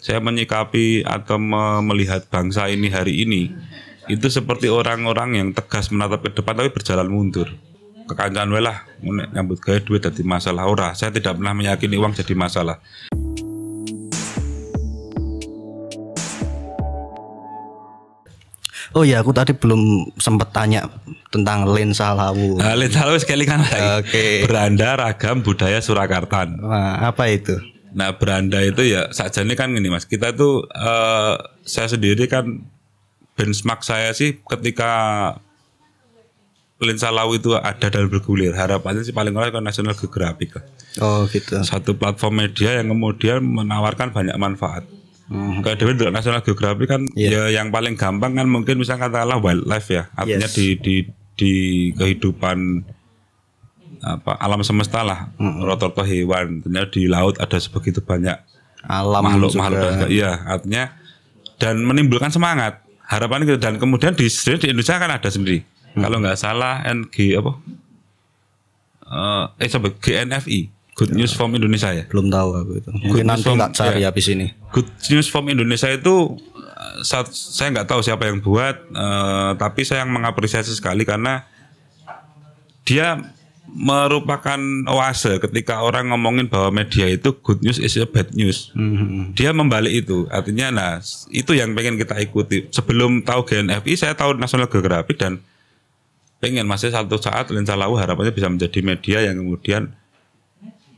saya menyikapi atau melihat bangsa ini hari ini itu seperti orang-orang yang tegas menatap ke depan tapi berjalan mundur kekancan welah. nyambut gaya duit jadi masalah ora saya tidak pernah meyakini uang jadi masalah Oh ya, aku tadi belum sempat tanya tentang lensa lawu. Nah, lensa lawu sekali kan Oke. Okay. Beranda ragam budaya Surakarta. Nah, apa itu? Nah beranda itu ya saja ini kan gini mas, kita tuh uh, saya sendiri kan benchmark saya sih ketika lensa laut itu ada dan bergulir harapannya sih paling kurang ke National Geographic Oh gitu. Satu platform media yang kemudian menawarkan banyak manfaat. Hmm. Kalau Dewi National Geographic kan yeah. ya yang paling gampang kan mungkin misalnya katakanlah wildlife ya artinya yes. di di di kehidupan apa alam semesta lah hmm. rotor hewan ternyata di laut ada sebegitu banyak alam makhluk makhluk dan iya artinya dan menimbulkan semangat harapan kita dan kemudian di di Indonesia kan ada sendiri hmm. kalau nggak salah NG apa eh, eh sebut GNFI Good ya. News from Indonesia ya belum tahu aku itu Good Mungkin News from cari ya, habis ini Good News from Indonesia itu eh, saat, saya nggak tahu siapa yang buat uh, tapi saya yang mengapresiasi sekali karena dia merupakan oase ketika orang ngomongin bahwa media itu good news is a bad news. Mm-hmm. Dia membalik itu. Artinya nah itu yang pengen kita ikuti. Sebelum tahu GNFI saya tahu National Geographic dan pengen masih satu saat Lensa Lau harapannya bisa menjadi media yang kemudian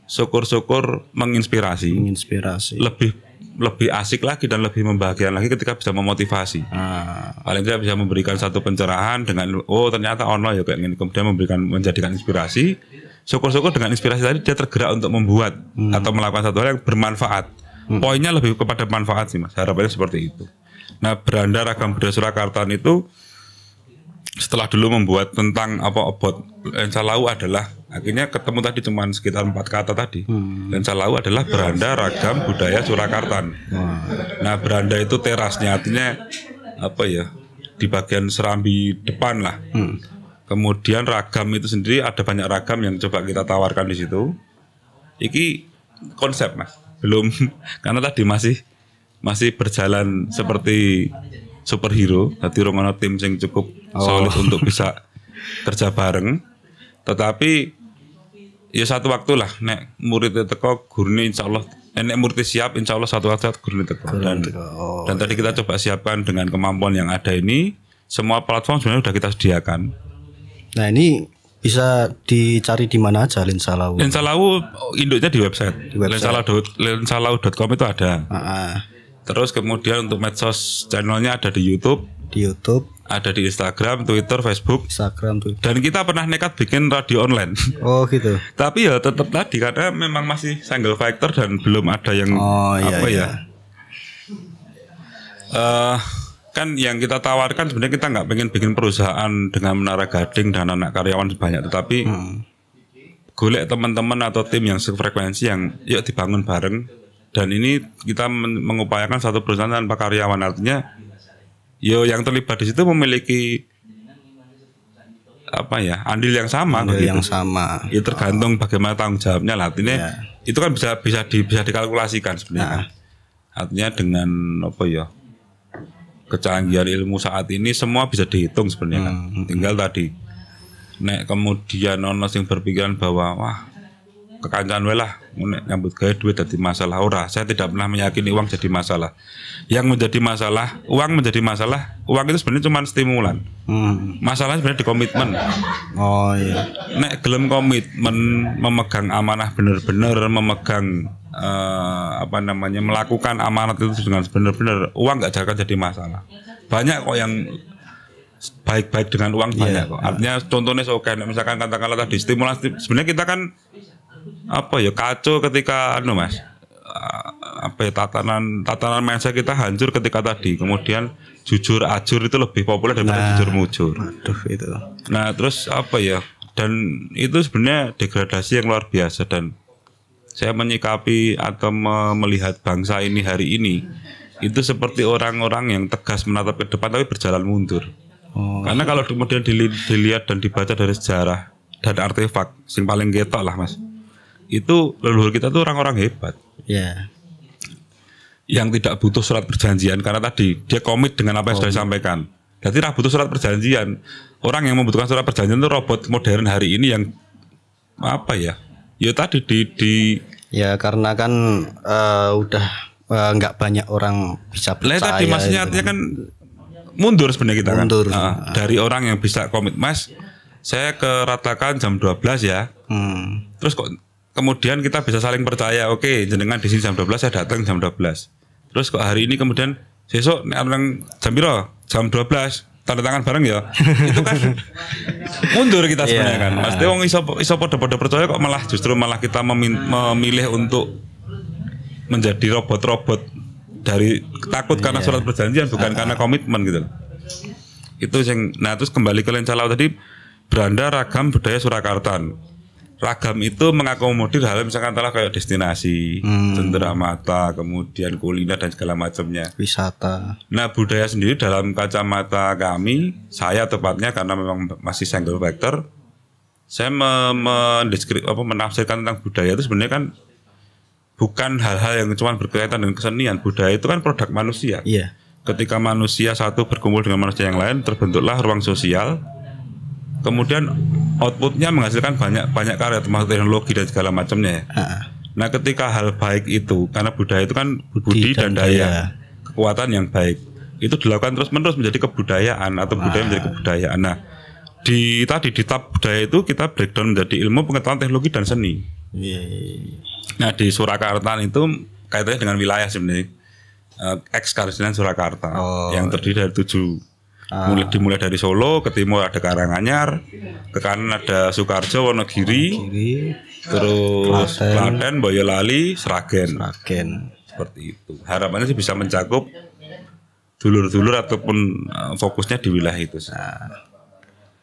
syukur-syukur menginspirasi. Menginspirasi. Lebih lebih asik lagi dan lebih membahagiakan lagi ketika bisa memotivasi. Ah. Paling tidak bisa memberikan satu pencerahan dengan oh ternyata ono ya kayak gini. Kemudian memberikan menjadikan inspirasi. Syukur-syukur dengan inspirasi tadi dia tergerak untuk membuat hmm. atau melakukan satu hal yang bermanfaat. Hmm. Poinnya lebih kepada manfaat sih mas. Harapannya seperti itu. Nah beranda ragam budaya Surakarta itu setelah dulu membuat tentang apa obat lensa lau adalah akhirnya ketemu tadi cuman sekitar empat kata tadi hmm. lensa lau adalah beranda ragam budaya Surakarta hmm. nah beranda itu terasnya artinya apa ya di bagian serambi depan lah hmm. kemudian ragam itu sendiri ada banyak ragam yang coba kita tawarkan di situ iki konsep mas belum karena tadi masih masih berjalan seperti superhero, nanti rongono tim sing cukup oh. solid untuk bisa kerja bareng. Tetapi ya satu waktu lah nek murid teko gurni insya Allah eh, nek murid siap insya Allah satu waktu gurune teko. Dan, oh, dan tadi iya, kita iya. coba siapkan dengan kemampuan yang ada ini semua platform sebenarnya sudah kita sediakan. Nah, ini bisa dicari di mana aja lensa Lawu? Lensa Lawu induknya di website. website. Lensalau.com itu ada. Uh -huh. Terus kemudian untuk medsos channelnya ada di YouTube. Di YouTube. Ada di Instagram, Twitter, Facebook. Instagram, Twitter. Dan kita pernah nekat bikin radio online. Oh gitu. Tapi ya tetap tadi karena memang masih single factor dan belum ada yang oh, iya, apa ya. iya. ya. Uh, kan yang kita tawarkan sebenarnya kita nggak pengen bikin perusahaan dengan menara gading dan anak karyawan sebanyak, tetapi hmm. golek teman-teman atau tim yang sefrekuensi yang yuk dibangun bareng dan ini kita mengupayakan satu perusahaan tanpa karyawan artinya yo yang terlibat di situ memiliki apa ya andil yang sama andil gitu. yang sama ya tergantung oh. bagaimana tanggung jawabnya lah artinya yeah. itu kan bisa bisa di, bisa dikalkulasikan sebenarnya nah. artinya dengan apa ya kecanggihan ilmu saat ini semua bisa dihitung sebenarnya kan. hmm. kan tinggal tadi nek kemudian nono yang berpikiran bahwa wah kekancan welah nyambut gawe duit jadi masalah ora saya tidak pernah meyakini uang jadi masalah yang menjadi masalah uang menjadi masalah uang itu sebenarnya cuma stimulan hmm. masalah sebenarnya di komitmen oh iya nek gelem komitmen memegang amanah bener-bener memegang uh, apa namanya melakukan amanat itu dengan bener-bener uang nggak akan jadi masalah banyak kok yang baik-baik dengan uang iya, banyak kok. Iya. Artinya contohnya oke, misalkan katakanlah tadi stimulan sebenarnya kita kan apa ya kacau ketika anu mas iya. ah, apa ya, tatanan tatanan mindset kita hancur ketika tadi iya. kemudian jujur ajur itu lebih populer daripada nah, jujur mujur aduh itu nah terus apa ya dan itu sebenarnya degradasi yang luar biasa dan saya menyikapi atau melihat bangsa ini hari ini itu seperti orang-orang yang tegas menatap ke depan tapi berjalan mundur oh. karena kalau kemudian dilihat dan dibaca dari sejarah dan artefak sing paling getok lah mas itu leluhur kita tuh orang-orang hebat. Iya. Yeah. Yang tidak butuh surat perjanjian karena tadi dia komit dengan apa yang oh. sudah disampaikan. Jadi tidak butuh surat perjanjian. Orang yang membutuhkan surat perjanjian itu robot modern hari ini yang apa ya? Ya tadi di di ya karena kan uh, udah eh, nggak uh, banyak orang bisa percaya. Lihat tadi maksudnya gitu artinya kan. kan mundur sebenarnya kita kan. mundur. kan. Uh, dari orang yang bisa komit, Mas, saya keratakan jam jam 12 ya. Hmm. Terus kok kemudian kita bisa saling percaya. Oke, okay, jenengan di sini jam 12 saya datang jam 12. Terus kok hari ini kemudian besok nang jam piro? Jam 12 tanda tangan bareng ya itu kan mundur kita iya. sebenarnya yeah. kan Pasti wong iso iso podo-podo percaya kok malah justru malah kita memilih untuk menjadi robot-robot dari takut yeah. karena iya. surat perjanjian bukan uh karena komitmen gitu itu yang nah terus kembali ke lencalau tadi beranda ragam budaya Surakarta ragam itu mengakomodir hal misalkan telah kayak destinasi, hmm. mata, kemudian kuliner dan segala macamnya. Wisata. Nah budaya sendiri dalam kacamata kami, saya tepatnya karena memang masih single factor, saya mendeskripsikan apa menafsirkan tentang budaya itu sebenarnya kan bukan hal-hal yang cuma berkaitan dengan kesenian. Budaya itu kan produk manusia. Iya. Yeah. Ketika manusia satu berkumpul dengan manusia yang lain, terbentuklah ruang sosial. Kemudian outputnya menghasilkan banyak banyak karya termasuk teknologi dan segala macamnya. Uh. Nah, ketika hal baik itu karena budaya itu kan budi, budi dan, dan daya, kekuatan yang baik itu dilakukan terus-menerus menjadi kebudayaan atau budaya menjadi kebudayaan. Nah, di tadi di tab budaya itu kita breakdown menjadi ilmu pengetahuan teknologi dan seni. Yeah. Iya, iya. Nah, di Surakarta itu kaitannya dengan wilayah sebenarnya. Uh, eh, ex Surakarta oh, yang terdiri dari tujuh Ah. Mulai dimulai dari Solo, ke timur ada Karanganyar, ke kanan ada Soekarjo, Wonogiri, Wonogiri terus Klaten, Boyolali, Sragen. Sragen. Seperti itu. Harapannya sih bisa mencakup dulur-dulur ataupun eh, fokusnya di wilayah itu. Nah,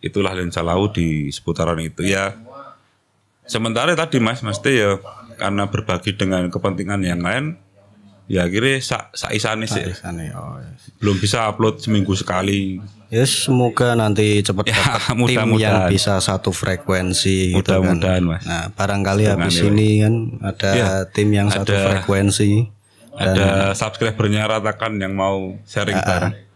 itulah lensa laut di seputaran itu ya. Sementara tadi Mas, mesti ya karena berbagi dengan kepentingan yang lain, Ya akhirnya sa isane sih. Oh, yes. Belum bisa upload seminggu sekali. Ya yes, semoga nanti cepat ya, mudah tim yang bisa satu frekuensi mudah gitu kan. Mudahan, mas. Nah, barangkali Dengan habis ini kan ada ya, tim yang ada, satu frekuensi. Dan ada subscribernya ratakan yang mau sharing uh, bareng.